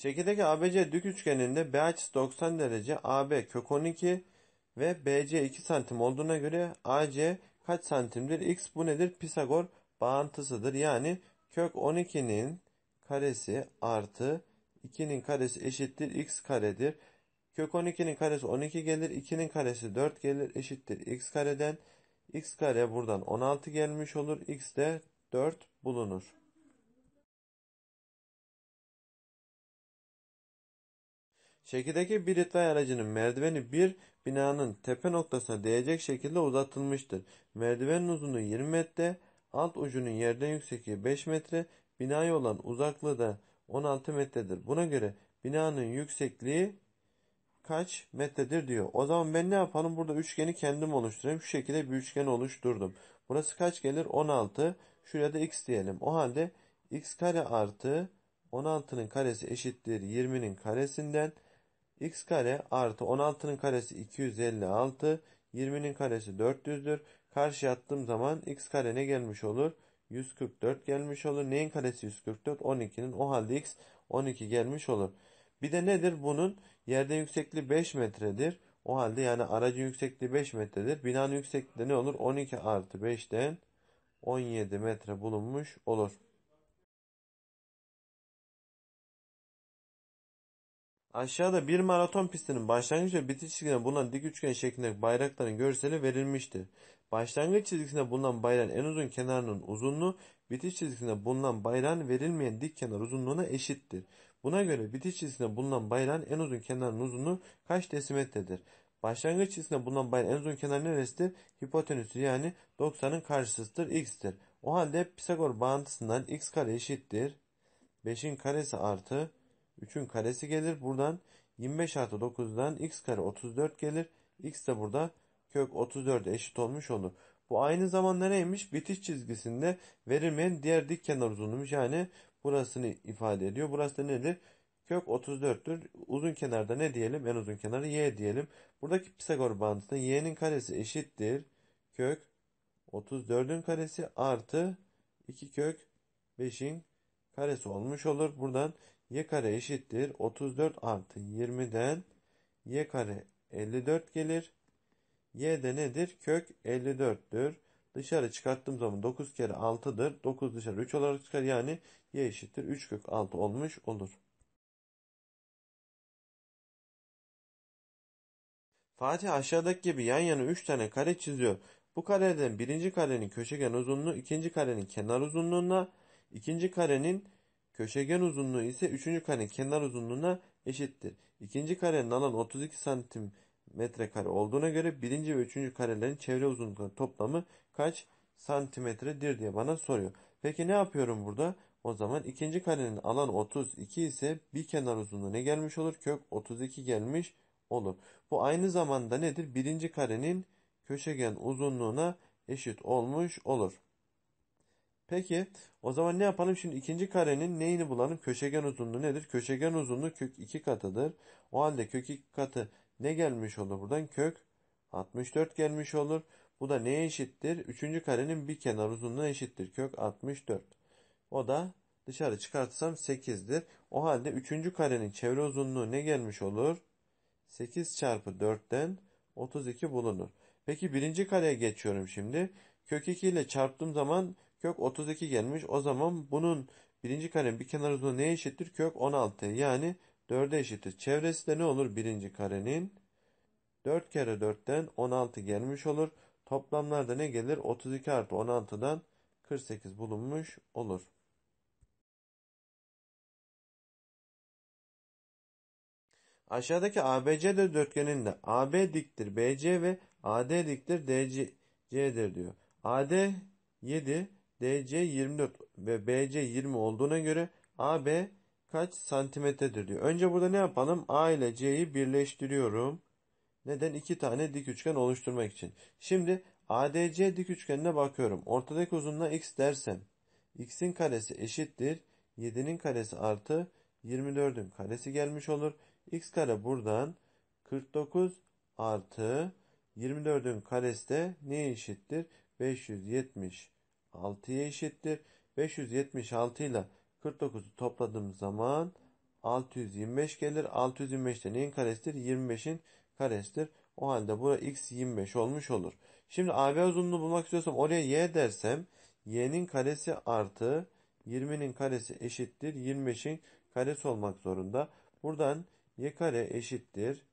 Çekirdeki ABC dik üçgeninde B açısı 90 derece, AB kök 12 ve BC 2 santim olduğuna göre AC kaç santimdir? X bu nedir? Pisagor bağıntısıdır. Yani kök 12'nin karesi artı 2'nin karesi eşittir x karedir. Kök 12'nin karesi 12 gelir. 2'nin karesi 4 gelir. Eşittir x kareden. x kare buradan 16 gelmiş olur. x de 4 bulunur. Şekildeki bir itfaiye aracının merdiveni bir binanın tepe noktasına değecek şekilde uzatılmıştır. Merdivenin uzunluğu 20 metre, alt ucunun yerden yüksekliği 5 metre, binaya olan uzaklığı da 16 metredir. Buna göre binanın yüksekliği kaç metredir diyor. O zaman ben ne yapalım? Burada üçgeni kendim oluşturayım. Şu şekilde bir üçgen oluşturdum. Burası kaç gelir? 16. Şuraya da x diyelim. O halde x kare artı 16'nın karesi eşittir 20'nin karesinden x kare artı 16'nın karesi 256, 20'nin karesi 400'dür. Karşı attığım zaman x kare ne gelmiş olur? 144 gelmiş olur. Neyin karesi 144? 12'nin. O halde x 12 gelmiş olur. Bir de nedir? Bunun yerde yüksekliği 5 metredir. O halde yani aracın yüksekliği 5 metredir. Binanın yüksekliği ne olur? 12 artı 5'ten 17 metre bulunmuş olur. Aşağıda bir maraton pistinin başlangıç ve bitiş çizgisinde bulunan dik üçgen şeklindeki bayrakların görseli verilmiştir. Başlangıç çizgisinde bulunan bayrağın en uzun kenarının uzunluğu, bitiş çizgisinde bulunan bayrağın verilmeyen dik kenar uzunluğuna eşittir. Buna göre bitiş çizgisinde bulunan bayrağın en uzun kenarının uzunluğu kaç desimetredir? Başlangıç çizgisinde bulunan bayrağın en uzun kenarı neresidir? Hipotenüsü yani 90'ın karşısıdır, x'tir. O halde Pisagor bağıntısından x kare eşittir. 5'in karesi artı 3'ün karesi gelir. Buradan 25 artı 9'dan x kare 34 gelir. x de burada kök 34 eşit olmuş olur. Bu aynı zamanda neymiş? Bitiş çizgisinde verilmeyen diğer dik kenar uzunluğumuz. Yani burasını ifade ediyor. Burası da nedir? Kök 34'tür. Uzun kenarda ne diyelim? En uzun kenarı y diyelim. Buradaki Pisagor bağıntısında y'nin karesi eşittir. Kök 34'ün karesi artı 2 kök 5'in karesi olmuş olur. Buradan y kare eşittir 34 artı 20'den y kare 54 gelir. Y de nedir? Kök 54'tür. Dışarı çıkarttığım zaman 9 kere 6'dır. 9 dışarı 3 olarak çıkar. Yani y eşittir 3 kök 6 olmuş olur. Fatih aşağıdaki gibi yan yana 3 tane kare çiziyor. Bu kareden birinci karenin köşegen uzunluğu ikinci karenin kenar uzunluğuna, ikinci karenin Köşegen uzunluğu ise üçüncü karenin kenar uzunluğuna eşittir. İkinci karenin alan 32 santim kare olduğuna göre birinci ve üçüncü karelerin çevre uzunlukları toplamı kaç santimetredir diye bana soruyor. Peki ne yapıyorum burada? O zaman ikinci karenin alan 32 ise bir kenar uzunluğu ne gelmiş olur? Kök 32 gelmiş olur. Bu aynı zamanda nedir? Birinci karenin köşegen uzunluğuna eşit olmuş olur. Peki o zaman ne yapalım şimdi ikinci karenin neyini bulalım? Köşegen uzunluğu nedir? Köşegen uzunluğu kök 2 katıdır. O halde kök 2 katı ne gelmiş olur buradan? Kök 64 gelmiş olur. Bu da neye eşittir? Üçüncü karenin bir kenar uzunluğuna eşittir. Kök 64. O da dışarı çıkartsam 8'dir. O halde üçüncü karenin çevre uzunluğu ne gelmiş olur? 8 çarpı 4'ten 32 bulunur. Peki birinci kareye geçiyorum şimdi. Kök 2 ile çarptığım zaman Kök 32 gelmiş. O zaman bunun birinci karenin bir kenar uzunluğu neye eşittir? Kök 16 yani 4'e eşittir. Çevresi de ne olur? Birinci karenin 4 kere 4'ten 16 gelmiş olur. Toplamlarda ne gelir? 32 artı 16'dan 48 bulunmuş olur. Aşağıdaki ABCD dörtgeninde AB diktir BC ve AD diktir DC'dir diyor. AD 7, DC 24 ve BC 20 olduğuna göre AB kaç santimetredir diyor. Önce burada ne yapalım? A ile C'yi birleştiriyorum. Neden? İki tane dik üçgen oluşturmak için. Şimdi ADC dik üçgenine bakıyorum. Ortadaki uzunluğa x dersem x'in karesi eşittir 7'nin karesi artı 24'ün karesi gelmiş olur. x kare buradan 49 artı 24'ün karesi de neye eşittir? 570 6'ya eşittir. 576 ile 49'u topladığım zaman 625 gelir. 625 de neyin karesidir? 25'in karesidir. O halde bura x 25 olmuş olur. Şimdi AB uzunluğunu bulmak istiyorsam oraya y dersem y'nin karesi artı 20'nin karesi eşittir. 25'in karesi olmak zorunda. Buradan y kare eşittir.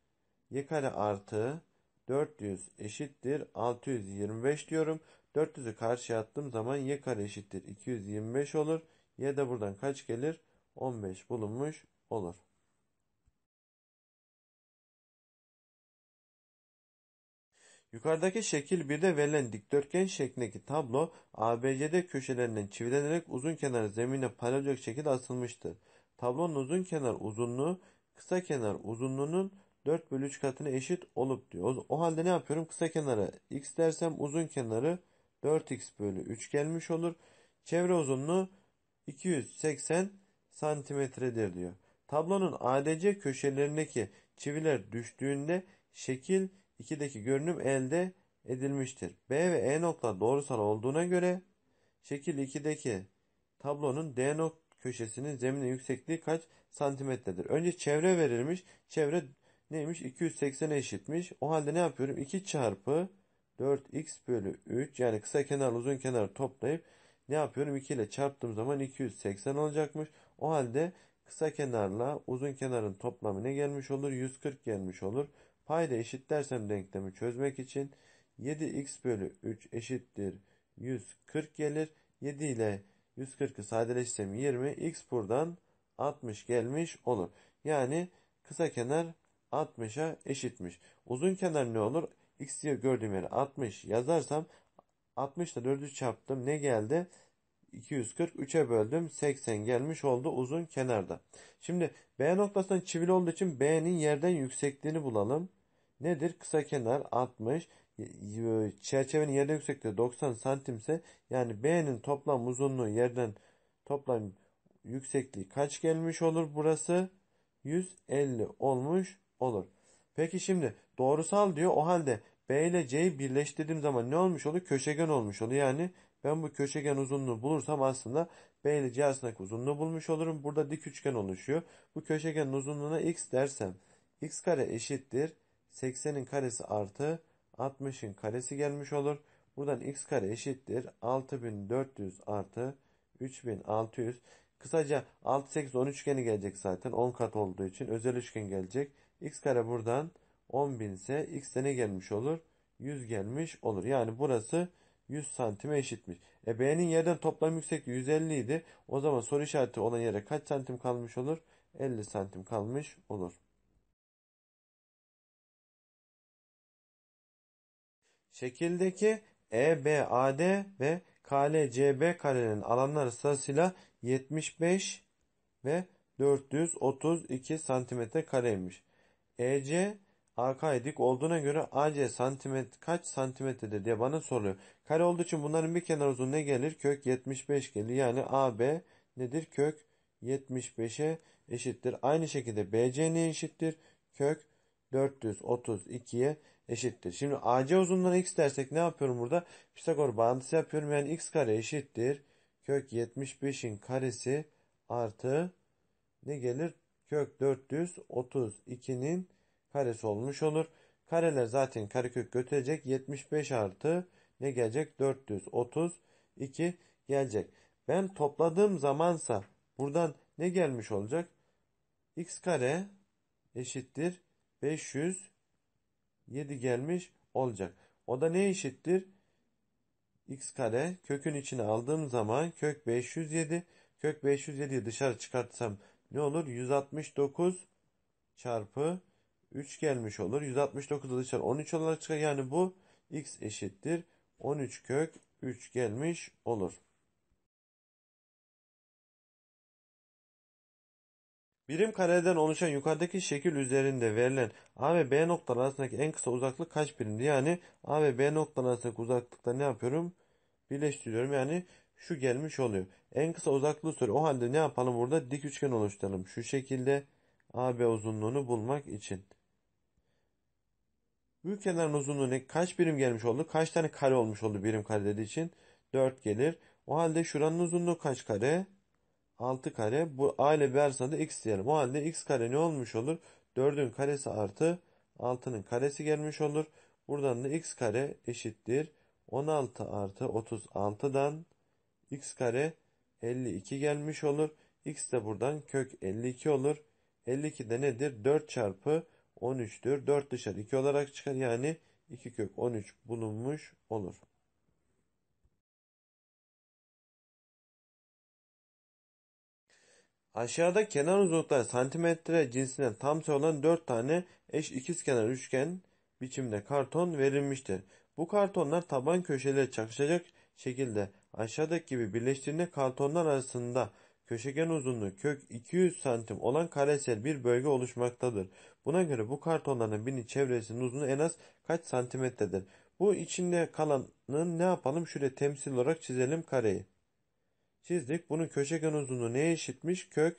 y kare artı 400 eşittir 625 diyorum. 400'ü karşıya attığım zaman y kare eşittir 225 olur. Y de buradan kaç gelir? 15 bulunmuş olur. Yukarıdaki şekil bir de verilen dikdörtgen şeklindeki tablo ABCD köşelerinden çivilenerek uzun kenar zemine paralel şekilde asılmıştır. Tablonun uzun kenar uzunluğu kısa kenar uzunluğunun 4 bölü 3 katına eşit olup diyor. O, halde ne yapıyorum? Kısa kenara x dersem uzun kenarı 4x bölü 3 gelmiş olur. Çevre uzunluğu 280 santimetredir diyor. Tablonun ADC köşelerindeki çiviler düştüğünde şekil 2'deki görünüm elde edilmiştir. B ve E nokta doğrusal olduğuna göre şekil 2'deki tablonun D nokta köşesinin zemine yüksekliği kaç santimetredir? Önce çevre verilmiş. Çevre neymiş? 280'e eşitmiş. O halde ne yapıyorum? 2 çarpı 4x bölü 3 yani kısa kenar uzun kenar toplayıp ne yapıyorum? 2 ile çarptığım zaman 280 olacakmış. O halde kısa kenarla uzun kenarın toplamı ne gelmiş olur? 140 gelmiş olur. Payda eşit dersem denklemi çözmek için 7x bölü 3 eşittir 140 gelir. 7 ile 140'ı sadeleştirsem 20 x buradan 60 gelmiş olur. Yani kısa kenar 60'a eşitmiş. Uzun kenar ne olur? X diye gördüğüm yere 60 yazarsam 60'da 4'ü çarptım. Ne geldi? 240 3'e böldüm 80 gelmiş oldu uzun kenarda. Şimdi B noktasından çivili olduğu için B'nin yerden yüksekliğini bulalım. Nedir? Kısa kenar 60 çerçevenin yerden yüksekliği 90 santimse yani B'nin toplam uzunluğu yerden toplam yüksekliği kaç gelmiş olur burası? 150 olmuş olur. Peki şimdi doğrusal diyor o halde B ile C'yi birleştirdiğim zaman ne olmuş oluyor? Köşegen olmuş oluyor. Yani ben bu köşegen uzunluğu bulursam aslında B ile C arasındaki uzunluğu bulmuş olurum. Burada dik üçgen oluşuyor. Bu köşegenin uzunluğuna x dersem x kare eşittir 80'in karesi artı 60'ın karesi gelmiş olur. Buradan x kare eşittir 6400 artı 3600. Kısaca 6, 8, 10 üçgeni gelecek zaten. 10 kat olduğu için özel üçgen gelecek x kare buradan 10.000 ise x de ne gelmiş olur? 100 gelmiş olur. Yani burası 100 santime eşitmiş. E B'nin yerden toplam yüksekliği 150 idi. O zaman soru işareti olan yere kaç santim kalmış olur? 50 santim kalmış olur. Şekildeki EBAD ve KLCB karenin alanları sırasıyla 75 ve 432 santimetre kareymiş. EC arka edik olduğuna göre AC santimet kaç santimetrede diye bana soruyor. Kare olduğu için bunların bir kenar uzunluğu ne gelir? Kök 75 gelir. Yani AB nedir? Kök 75'e eşittir. Aynı şekilde BC ne eşittir? Kök 432'ye eşittir. Şimdi AC uzunluğuna x dersek ne yapıyorum burada? Pisagor bağıntısı yapıyorum. Yani x kare eşittir. Kök 75'in karesi artı ne gelir? kök 432'nin karesi olmuş olur. Kareler zaten karekök götürecek. 75 artı ne gelecek? 432 gelecek. Ben topladığım zamansa buradan ne gelmiş olacak? x kare eşittir 507 gelmiş olacak. O da ne eşittir? x kare kökün içine aldığım zaman kök 507 kök 507'yi dışarı çıkartsam ne olur? 169 çarpı 3 gelmiş olur. 169 dışarı 13 olarak çıkar. Yani bu x eşittir. 13 kök 3 gelmiş olur. Birim kareden oluşan yukarıdaki şekil üzerinde verilen A ve B noktalar arasındaki en kısa uzaklık kaç birimdir? Yani A ve B noktalar arasındaki uzaklıkta ne yapıyorum? Birleştiriyorum. Yani şu gelmiş oluyor. En kısa uzaklığı sor. O halde ne yapalım burada? Dik üçgen oluşturalım. Şu şekilde AB uzunluğunu bulmak için. Bu kenarın uzunluğuna kaç birim gelmiş oldu? Kaç tane kare olmuş oldu birim kare dediği için? 4 gelir. O halde şuranın uzunluğu kaç kare? 6 kare. Bu A ile B arasında x diyelim. O halde x kare ne olmuş olur? 4'ün karesi artı 6'nın karesi gelmiş olur. Buradan da x kare eşittir. 16 artı 36'dan x kare 52 gelmiş olur. X de buradan kök 52 olur. 52 de nedir? 4 çarpı 13'tür. 4 dışarı 2 olarak çıkar. Yani 2 kök 13 bulunmuş olur. Aşağıda kenar uzunlukları santimetre cinsinden tam sayı olan 4 tane eş ikizkenar üçgen biçimde karton verilmiştir. Bu kartonlar taban köşeleri çakışacak şekilde Aşağıdaki gibi birleştirme kartonlar arasında köşegen uzunluğu kök 200 santim olan karesel bir bölge oluşmaktadır. Buna göre bu kartonların birinin çevresinin uzunluğu en az kaç santimetredir? Bu içinde kalanın ne yapalım? Şöyle temsil olarak çizelim kareyi. Çizdik. Bunun köşegen uzunluğu neye eşitmiş? Kök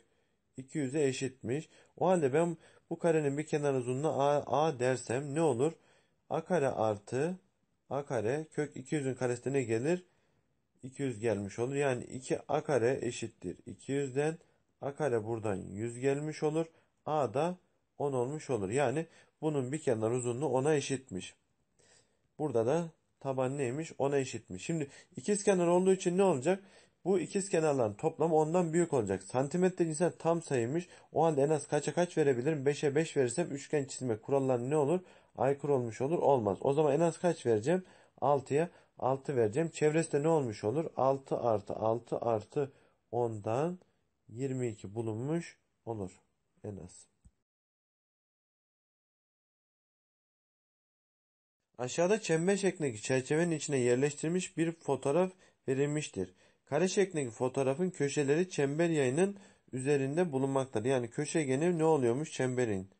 200'e eşitmiş. O halde ben bu karenin bir kenar uzunluğu a, a dersem ne olur? a kare artı a kare kök 200'ün karesine gelir? 200 gelmiş olur. Yani 2 a kare eşittir 200'den a kare buradan 100 gelmiş olur. a da 10 olmuş olur. Yani bunun bir kenar uzunluğu 10'a eşitmiş. Burada da taban neymiş? 10'a eşitmiş. Şimdi ikiz kenar olduğu için ne olacak? Bu ikiz kenarların toplamı ondan büyük olacak. Santimetre cinsen tam sayıymış. O halde en az kaça kaç verebilirim? 5'e 5 verirsem üçgen çizme kuralları ne olur? Aykırı olmuş olur. Olmaz. O zaman en az kaç vereceğim? 6'ya. 6 vereceğim. Çevresi de ne olmuş olur? 6 artı 6 artı 10'dan 22 bulunmuş olur en az. Aşağıda çember şeklindeki çerçevenin içine yerleştirilmiş bir fotoğraf verilmiştir. Kare şeklindeki fotoğrafın köşeleri çember yayının üzerinde bulunmaktadır. Yani köşegeni ne oluyormuş çemberin?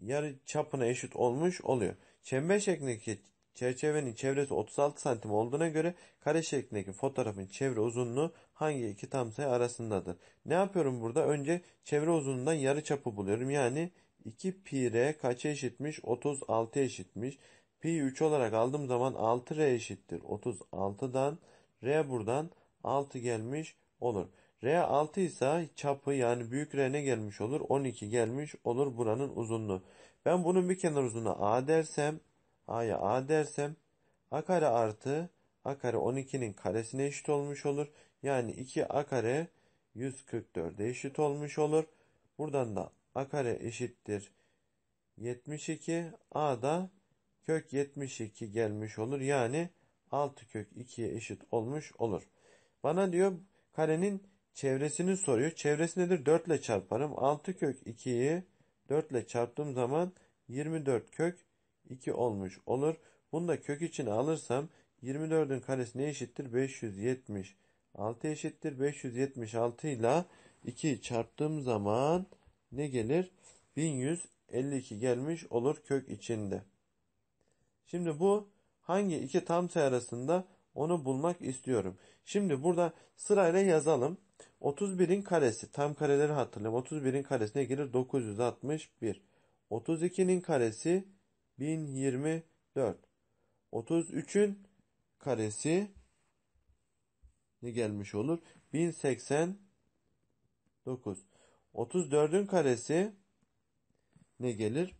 Yarı çapına eşit olmuş oluyor. Çember şeklindeki Çerçevenin çevresi 36 santim olduğuna göre kare şeklindeki fotoğrafın çevre uzunluğu hangi iki tam sayı arasındadır? Ne yapıyorum burada? Önce çevre uzunluğundan yarı çapı buluyorum. Yani 2 pi r kaça eşitmiş? 36 eşitmiş. Pi 3 olarak aldığım zaman 6 r eşittir. 36'dan r buradan 6 gelmiş olur. R 6 ise çapı yani büyük R ne gelmiş olur? 12 gelmiş olur buranın uzunluğu. Ben bunun bir kenar uzunluğu A dersem a'ya a dersem a kare artı a kare 12'nin karesine eşit olmuş olur. Yani 2 a kare 144'e eşit olmuş olur. Buradan da a kare eşittir 72. a da kök 72 gelmiş olur. Yani 6 kök 2'ye eşit olmuş olur. Bana diyor karenin çevresini soruyor. Çevresi nedir? 4 ile çarparım. 6 kök 2'yi 4 ile çarptığım zaman 24 kök 2 olmuş olur. Bunu da kök içine alırsam 24'ün karesi ne eşittir? 576. 6 eşittir 576 ile 2 çarptığım zaman ne gelir? 1152 gelmiş olur kök içinde. Şimdi bu hangi iki tam sayı arasında onu bulmak istiyorum. Şimdi burada sırayla yazalım. 31'in karesi tam kareleri hatırlayalım. 31'in karesi ne gelir 961. 32'nin karesi 1024. yirmi karesi ne gelmiş olur? 1089. seksen karesi ne gelir?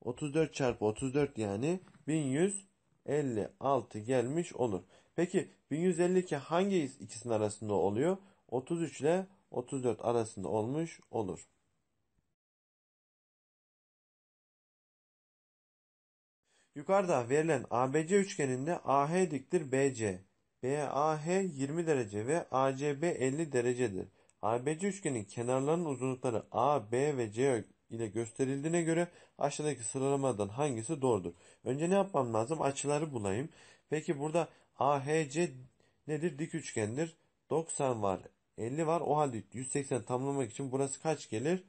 34 dört çarpı otuz yani 1156 gelmiş olur. Peki 1152 hangi ikisinin arasında oluyor? 33 ile 34 arasında olmuş olur. Yukarıda verilen ABC üçgeninde AH diktir BC. BAH 20 derece ve ACB 50 derecedir. ABC üçgenin kenarlarının uzunlukları A, B ve C ile gösterildiğine göre aşağıdaki sıralamadan hangisi doğrudur? Önce ne yapmam lazım? Açıları bulayım. Peki burada AHC nedir? Dik üçgendir. 90 var, 50 var. O halde 180 tamlamak için burası kaç gelir?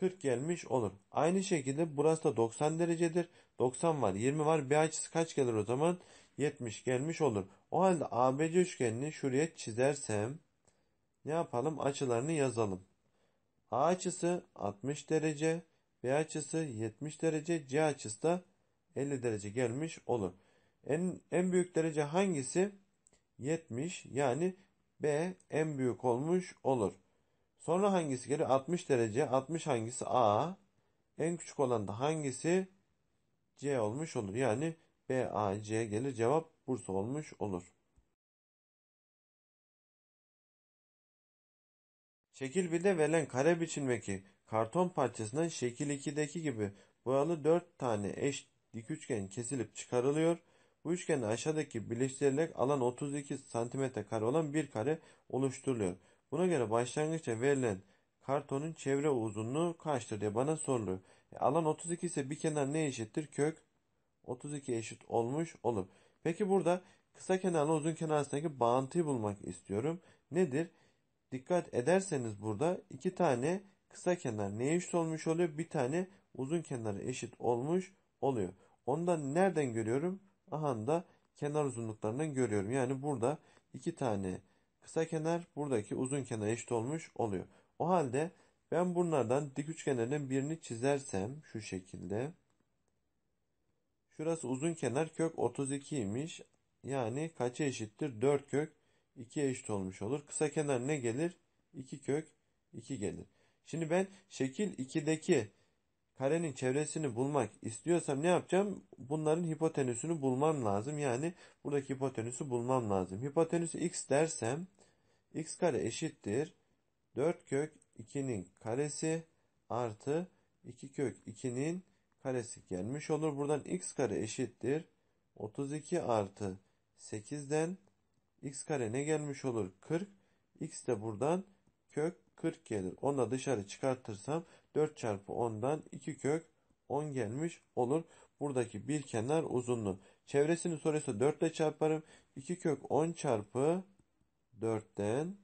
40 gelmiş olur. Aynı şekilde burası da 90 derecedir. 90 var. 20 var. B açısı kaç gelir o zaman? 70 gelmiş olur. O halde ABC üçgenini şuraya çizersem ne yapalım? Açılarını yazalım. A açısı 60 derece, B açısı 70 derece, C açısı da 50 derece gelmiş olur. En, en büyük derece hangisi? 70 yani B en büyük olmuş olur. Sonra hangisi gelir? 60 derece. 60 hangisi? A. En küçük olan da hangisi? C olmuş olur. Yani BAC gelir. Cevap Bursa olmuş olur. Şekil 1'de verilen kare biçimdeki karton parçasından şekil 2'deki gibi boyalı 4 tane eş dik üçgen kesilip çıkarılıyor. Bu üçgen aşağıdaki birleştirilerek alan 32 cm kare olan bir kare oluşturuluyor. Buna göre başlangıçta verilen Kartonun çevre uzunluğu kaçtır diye bana soruluyor. E, alan 32 ise bir kenar ne eşittir? Kök 32 eşit olmuş olur. Peki burada kısa kenarla uzun kenar arasındaki bağıntıyı bulmak istiyorum. Nedir? Dikkat ederseniz burada iki tane kısa kenar neye eşit olmuş oluyor? Bir tane uzun kenara eşit olmuş oluyor. Ondan nereden görüyorum? Aha da kenar uzunluklarından görüyorum. Yani burada iki tane kısa kenar buradaki uzun kenar eşit olmuş oluyor. O halde ben bunlardan dik üçgenlerden birini çizersem şu şekilde. Şurası uzun kenar kök 32 32'ymiş. Yani kaça eşittir? 4 kök 2 eşit olmuş olur. Kısa kenar ne gelir? 2 kök 2 gelir. Şimdi ben şekil 2'deki karenin çevresini bulmak istiyorsam ne yapacağım? Bunların hipotenüsünü bulmam lazım. Yani buradaki hipotenüsü bulmam lazım. Hipotenüsü x dersem x kare eşittir 4 kök 2'nin karesi artı 2 kök 2'nin karesi gelmiş olur. Buradan x kare eşittir. 32 artı 8'den x kare ne gelmiş olur? 40. x de buradan kök 40 gelir. Onu da dışarı çıkartırsam 4 çarpı 10'dan 2 kök 10 gelmiş olur. Buradaki bir kenar uzunluğu. Çevresini soruyorsa 4 ile çarparım. 2 kök 10 çarpı 4'ten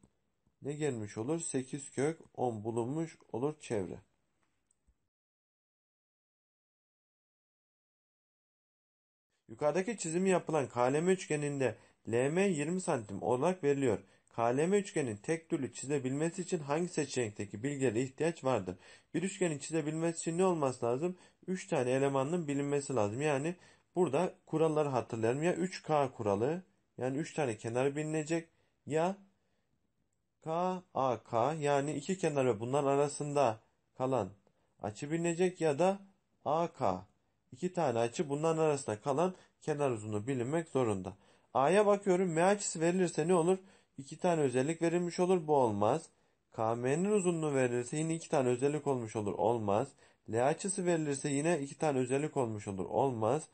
ne gelmiş olur? 8 kök, 10 bulunmuş olur çevre. Yukarıdaki çizimi yapılan KLM üçgeninde LM 20 santim olarak veriliyor. KLM üçgenin tek türlü çizebilmesi için hangi seçenekteki bilgilere ihtiyaç vardır? Bir üçgenin çizebilmesi için ne olması lazım? 3 tane elemanın bilinmesi lazım. Yani burada kuralları hatırlayalım. Ya 3K kuralı yani 3 tane kenar bilinecek ya KAK yani iki kenar ve bunlar arasında kalan açı bilinecek ya da AK iki tane açı bunların arasında kalan kenar uzunluğu bilinmek zorunda. A'ya bakıyorum M açısı verilirse ne olur? İki tane özellik verilmiş olur bu olmaz. KM'nin uzunluğu verilirse yine iki tane özellik olmuş olur olmaz. L açısı verilirse yine iki tane özellik olmuş olur olmaz.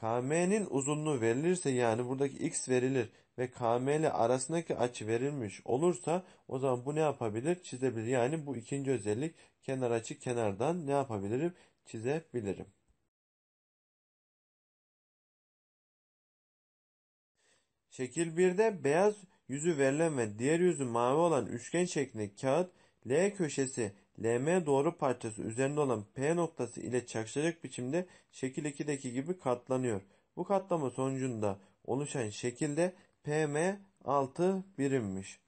KM'nin uzunluğu verilirse yani buradaki x verilir ve KM ile arasındaki açı verilmiş olursa o zaman bu ne yapabilir? Çizebilir. Yani bu ikinci özellik kenar açı kenardan ne yapabilirim? Çizebilirim. Şekil 1'de beyaz yüzü verilen ve diğer yüzü mavi olan üçgen şeklinde kağıt L köşesi Lm doğru parçası üzerinde olan P noktası ile çakışacak biçimde şekil 2'deki gibi katlanıyor. Bu katlama sonucunda oluşan şekilde PM 6 birimmiş.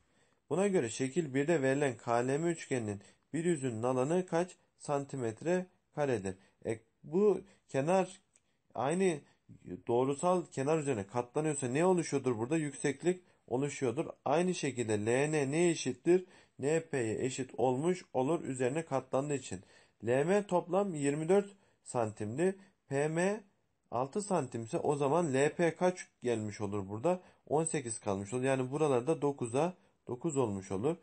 Buna göre şekil 1'de verilen KLM üçgeninin bir yüzünün alanı kaç santimetre karedir? E, bu kenar aynı doğrusal kenar üzerine katlanıyorsa ne oluşuyordur burada? Yükseklik oluşuyordur. Aynı şekilde LN ne eşittir? np'ye eşit olmuş olur üzerine katlandığı için. lm toplam 24 santimdi. pm 6 santimse o zaman lp kaç gelmiş olur burada? 18 kalmış olur. Yani buralarda 9'a 9 olmuş olur.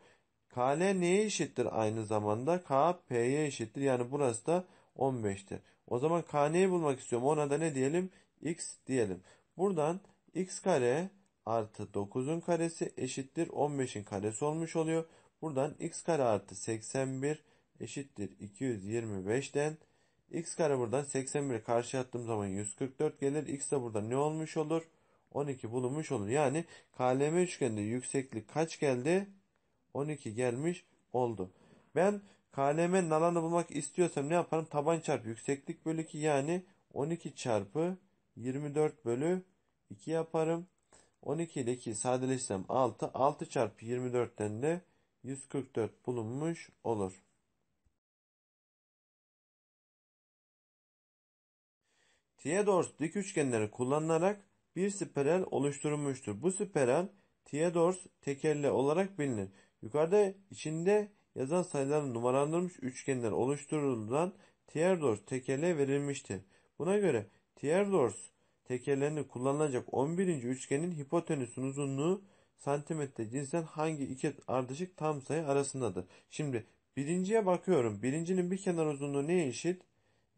KL neye eşittir aynı zamanda? Kp'ye eşittir. Yani burası da 15'tir. O zaman K neyi bulmak istiyorum? Ona da ne diyelim? X diyelim. Buradan X kare artı 9'un karesi eşittir 15'in karesi olmuş oluyor. Buradan x kare artı 81 eşittir 225'ten x kare buradan 81'i karşıya attığım zaman 144 gelir. x de burada ne olmuş olur? 12 bulunmuş olur. Yani KLM üçgeninde yükseklik kaç geldi? 12 gelmiş oldu. Ben KLM'nin alanı bulmak istiyorsam ne yaparım? Taban çarpı yükseklik bölü 2 yani 12 çarpı 24 bölü 2 yaparım. 12 ile 2 sadeleştirsem 6. 6 çarpı 24'ten de 144 bulunmuş olur. Theodors dik üçgenleri kullanılarak bir spiral oluşturulmuştur. Bu spiral Theodors tekerle olarak bilinir. Yukarıda içinde yazan sayıların numaralandırılmış üçgenler oluşturulan Theodors tekerle verilmiştir. Buna göre Theodors tekerlerini kullanılacak 11. üçgenin hipotenüsün uzunluğu santimetre cinsen hangi iki ardışık tam sayı arasındadır. Şimdi birinciye bakıyorum. Birincinin bir kenar uzunluğu neye eşit?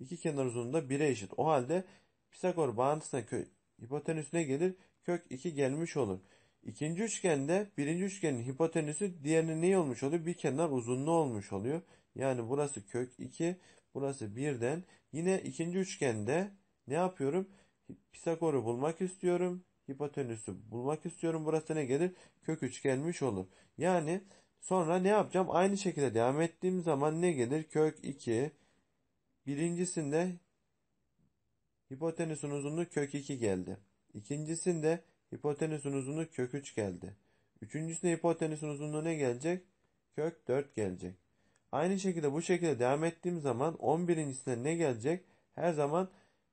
İki kenar uzunluğu da 1'e eşit. O halde Pisagor bağıntısına kö hipotenüsüne gelir. Kök 2 gelmiş olur. İkinci üçgende birinci üçgenin hipotenüsü diğerine ne olmuş oluyor? Bir kenar uzunluğu olmuş oluyor. Yani burası kök 2, burası 1'den. Yine ikinci üçgende ne yapıyorum? Pisagor'u bulmak istiyorum hipotenüsü bulmak istiyorum. Burası ne gelir? Kök 3 gelmiş olur. Yani sonra ne yapacağım? Aynı şekilde devam ettiğim zaman ne gelir? Kök 2. Birincisinde hipotenüsün uzunluğu kök 2 geldi. İkincisinde hipotenüsün uzunluğu kök 3 geldi. Üçüncüsünde hipotenüsün uzunluğu ne gelecek? Kök 4 gelecek. Aynı şekilde bu şekilde devam ettiğim zaman 11.sine ne gelecek? Her zaman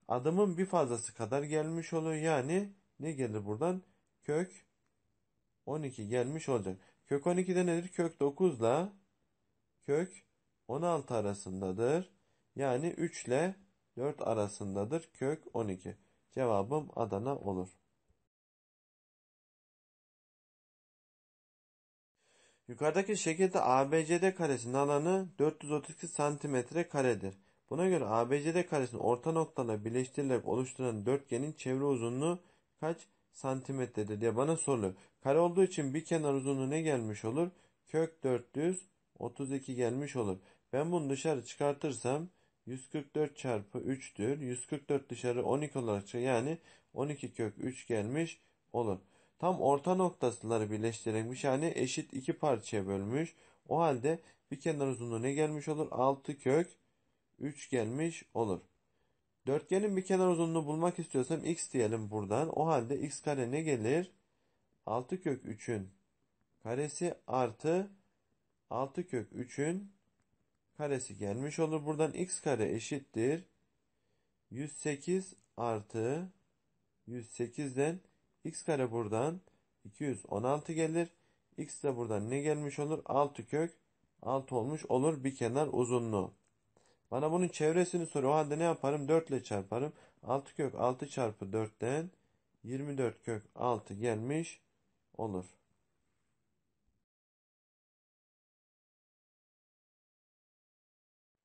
adımın bir fazlası kadar gelmiş oluyor. Yani ne gelir buradan? Kök 12 gelmiş olacak. Kök 12'de nedir? Kök 9 ile kök 16 arasındadır. Yani 3 ile 4 arasındadır. Kök 12. Cevabım Adana olur. Yukarıdaki şekilde ABCD karesinin alanı 432 santimetre karedir. Buna göre ABCD karesinin orta noktalarına birleştirilerek oluşturulan dörtgenin çevre uzunluğu kaç santimetredir diye bana soruluyor. Kare olduğu için bir kenar uzunluğu ne gelmiş olur? Kök 400 32 gelmiş olur. Ben bunu dışarı çıkartırsam 144 çarpı 3'tür. 144 dışarı 12 olarak çıkıyor. Yani 12 kök 3 gelmiş olur. Tam orta noktasları birleştirilmiş yani eşit iki parçaya bölmüş. O halde bir kenar uzunluğu ne gelmiş olur? 6 kök 3 gelmiş olur. Dörtgenin bir kenar uzunluğunu bulmak istiyorsam x diyelim buradan. O halde x kare ne gelir? 6 kök 3'ün karesi artı 6 kök 3'ün karesi gelmiş olur. Buradan x kare eşittir. 108 artı 108'den x kare buradan 216 gelir. X de buradan ne gelmiş olur? 6 kök 6 olmuş olur bir kenar uzunluğu. Bana bunun çevresini sor. O halde ne yaparım? 4 ile çarparım. 6 kök 6 çarpı 4'ten 24 kök 6 gelmiş olur.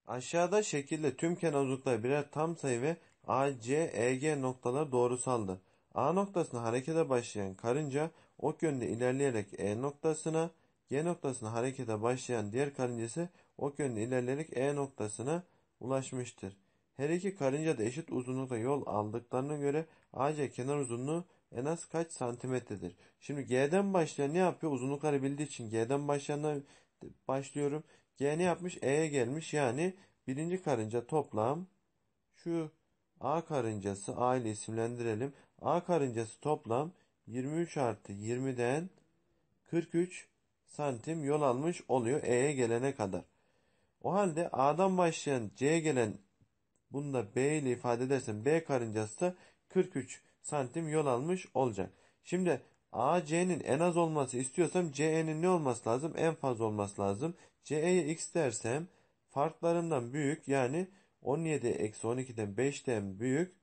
Aşağıda şekilde tüm kenar uzunlukları birer tam sayı ve A, C, E, G noktaları doğrusaldır. A noktasına harekete başlayan karınca ok yönde ilerleyerek E noktasına, G noktasına harekete başlayan diğer karınca ise ok yönde ilerleyerek E noktasına ulaşmıştır. Her iki karınca da eşit uzunlukta yol aldıklarına göre ağaca kenar uzunluğu en az kaç santimetredir? Şimdi G'den başlayan ne yapıyor? Uzunlukları bildiği için G'den başlayandan başlıyorum. G ne yapmış? E'ye gelmiş. Yani birinci karınca toplam şu A karıncası A ile isimlendirelim. A karıncası toplam 23 artı 20'den 43 santim yol almış oluyor E'ye gelene kadar. O halde A'dan başlayan C'ye gelen bunda da B ile ifade edersen B karıncası da 43 santim yol almış olacak. Şimdi A C'nin en az olması istiyorsam C'nin ne olması lazım? En fazla olması lazım. CE'ye x dersem farklarından büyük yani 17 eksi 12'den 5'ten büyük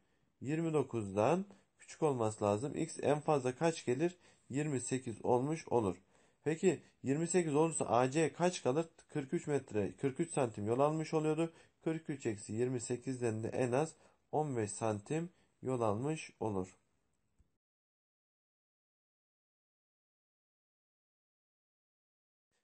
29'dan küçük olması lazım. X en fazla kaç gelir? 28 olmuş olur. Peki 28 olursa AC kaç kalır? 43 metre 43 santim yol almış oluyordu. 43 eksi 28'den de en az 15 santim yol almış olur.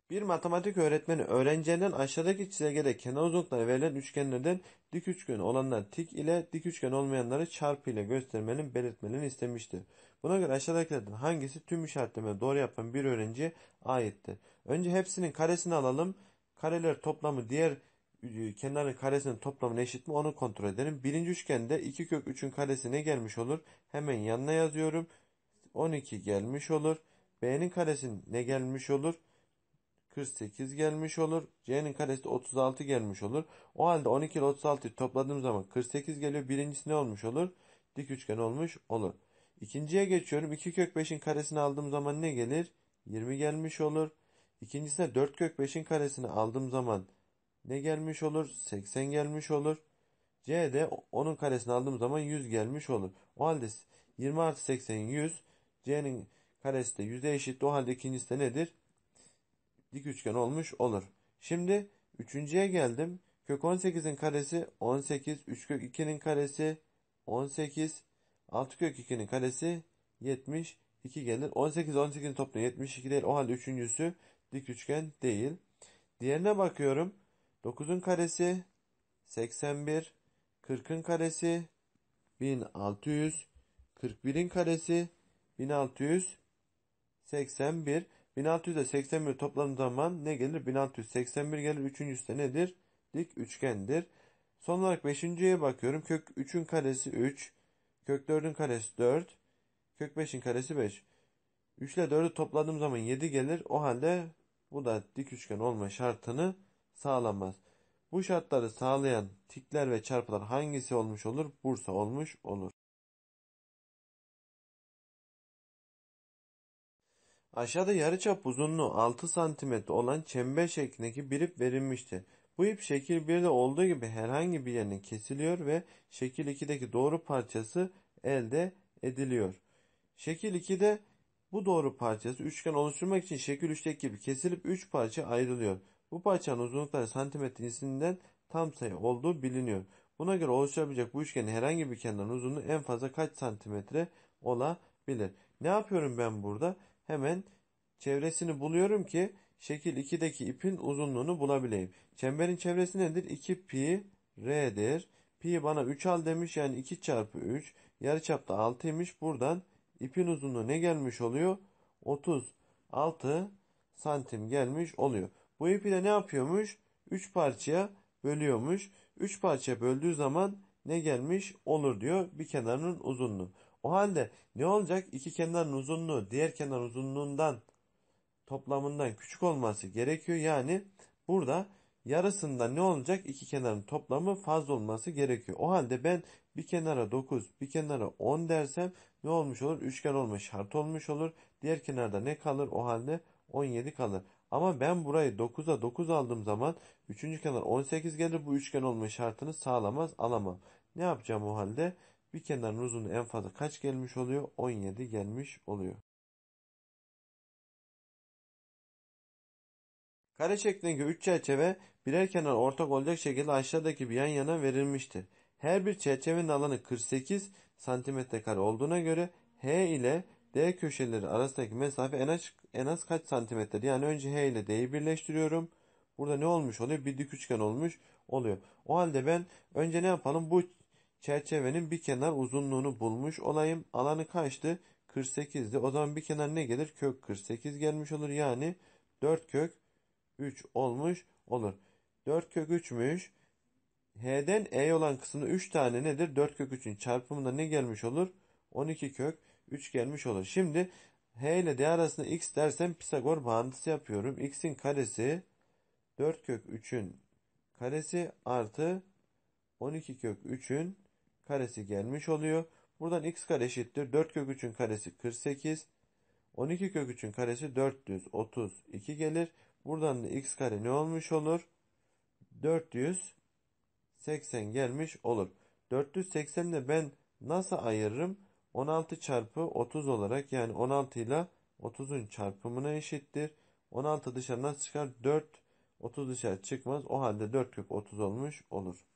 Bir matematik öğretmeni öğrencilerinden aşağıdaki çizelgede kenar uzunlukları verilen üçgenlerden dik üçgen olanları tik ile dik üçgen olmayanları çarpı ile göstermenin belirtmelerini istemiştir. Buna göre aşağıdakilerden hangisi tüm işaretlemeyi doğru yapan bir öğrenciye aittir? Önce hepsinin karesini alalım. Kareler toplamı diğer e, kenarın karesinin toplamına eşit mi onu kontrol edelim. Birinci üçgende 2 kök 3'ün karesi ne gelmiş olur? Hemen yanına yazıyorum. 12 gelmiş olur. B'nin karesi ne gelmiş olur? 48 gelmiş olur. C'nin karesi 36 gelmiş olur. O halde 12 ile 36'yı topladığım zaman 48 geliyor. Birincisi ne olmuş olur? Dik üçgen olmuş olur. İkinciye geçiyorum. 2 kök 5'in karesini aldığım zaman ne gelir? 20 gelmiş olur. İkincisine 4 kök 5'in karesini aldığım zaman ne gelmiş olur? 80 gelmiş olur. C'de onun karesini aldığım zaman 100 gelmiş olur. O halde 20 artı 80 100. C'nin karesi de 100'e eşit. O halde ikincisi de nedir? Dik üçgen olmuş olur. Şimdi üçüncüye geldim. Kök 18'in karesi 18. 3 kök 2'nin karesi 18. Altıkök 2'nin kalesi 72 gelir. 18 18'in toplu 72 değil. O halde üçüncüsü dik üçgen değil. Diğerine bakıyorum. 9'un karesi 81. 40'ın karesi 1600. 41'in karesi 1681. 1600 ile 81 toplamı zaman ne gelir? 1681 gelir. Üçüncüsü de nedir? Dik üçgendir. Son olarak 5.ye bakıyorum. Kök 3'ün karesi 3. Kök 4'ün karesi 4. Kök 5'in karesi 5. 3 ile 4'ü topladığım zaman 7 gelir. O halde bu da dik üçgen olma şartını sağlamaz. Bu şartları sağlayan tikler ve çarpılar hangisi olmuş olur? Bursa olmuş olur. Aşağıda yarıçap uzunluğu 6 cm olan çember şeklindeki bir ip verilmiştir. Bu ip şekil 1'de olduğu gibi herhangi bir yerine kesiliyor ve şekil 2'deki doğru parçası elde ediliyor. Şekil 2'de bu doğru parçası üçgen oluşturmak için şekil 3'teki gibi kesilip 3 parça ayrılıyor. Bu parçanın uzunlukları santimetre cinsinden tam sayı olduğu biliniyor. Buna göre oluşabilecek bu üçgenin herhangi bir kenarının uzunluğu en fazla kaç santimetre olabilir? Ne yapıyorum ben burada? Hemen çevresini buluyorum ki şekil 2'deki ipin uzunluğunu bulabileyim. Çemberin çevresi nedir? 2 pi r'dir. Pi bana 3 al demiş yani 2 çarpı 3. Yarıçapta 6'ymış. Buradan ipin uzunluğu ne gelmiş oluyor? 36 santim gelmiş oluyor. Bu ipi de ne yapıyormuş? 3 parçaya bölüyormuş. 3 parçaya böldüğü zaman ne gelmiş olur diyor bir kenarının uzunluğu. O halde ne olacak? İki kenarın uzunluğu diğer kenar uzunluğundan toplamından küçük olması gerekiyor. Yani burada yarısında ne olacak? İki kenarın toplamı fazla olması gerekiyor. O halde ben bir kenara 9, bir kenara 10 dersem ne olmuş olur? Üçgen olma şart olmuş olur. Diğer kenarda ne kalır? O halde 17 kalır. Ama ben burayı 9'a 9 aldığım zaman 3. kenar 18 gelir. Bu üçgen olma şartını sağlamaz alamam. Ne yapacağım o halde? Bir kenarın uzunluğu en fazla kaç gelmiş oluyor? 17 gelmiş oluyor. Kare şeklindeki üç çerçeve birer kenar ortak olacak şekilde aşağıdaki bir yan yana verilmiştir. Her bir çerçevenin alanı 48 kare olduğuna göre H ile D köşeleri arasındaki mesafe en az, en az kaç santimetredir? Yani önce H ile D'yi birleştiriyorum. Burada ne olmuş oluyor? Bir dik üçgen olmuş oluyor. O halde ben önce ne yapalım? Bu çerçevenin bir kenar uzunluğunu bulmuş olayım. Alanı kaçtı? 48'di. O zaman bir kenar ne gelir? Kök 48 gelmiş olur. Yani 4 kök 3 olmuş olur. 4 kök 3'müş. H'den E olan kısımda 3 tane nedir? 4 kök 3'ün çarpımında ne gelmiş olur? 12 kök 3 gelmiş olur. Şimdi H ile D arasında X dersem Pisagor bağıntısı yapıyorum. X'in karesi 4 kök 3'ün karesi artı 12 kök 3'ün karesi gelmiş oluyor. Buradan x kare eşittir. 4 kök 3'ün karesi 48. 12 kök 3'ün karesi 432 gelir. Buradan da x kare ne olmuş olur? 480 gelmiş olur. 480 de ben nasıl ayırırım? 16 çarpı 30 olarak yani 16 ile 30'un çarpımına eşittir. 16 dışarı nasıl çıkar? 4 30 dışarı çıkmaz. O halde 4 kök 30 olmuş olur.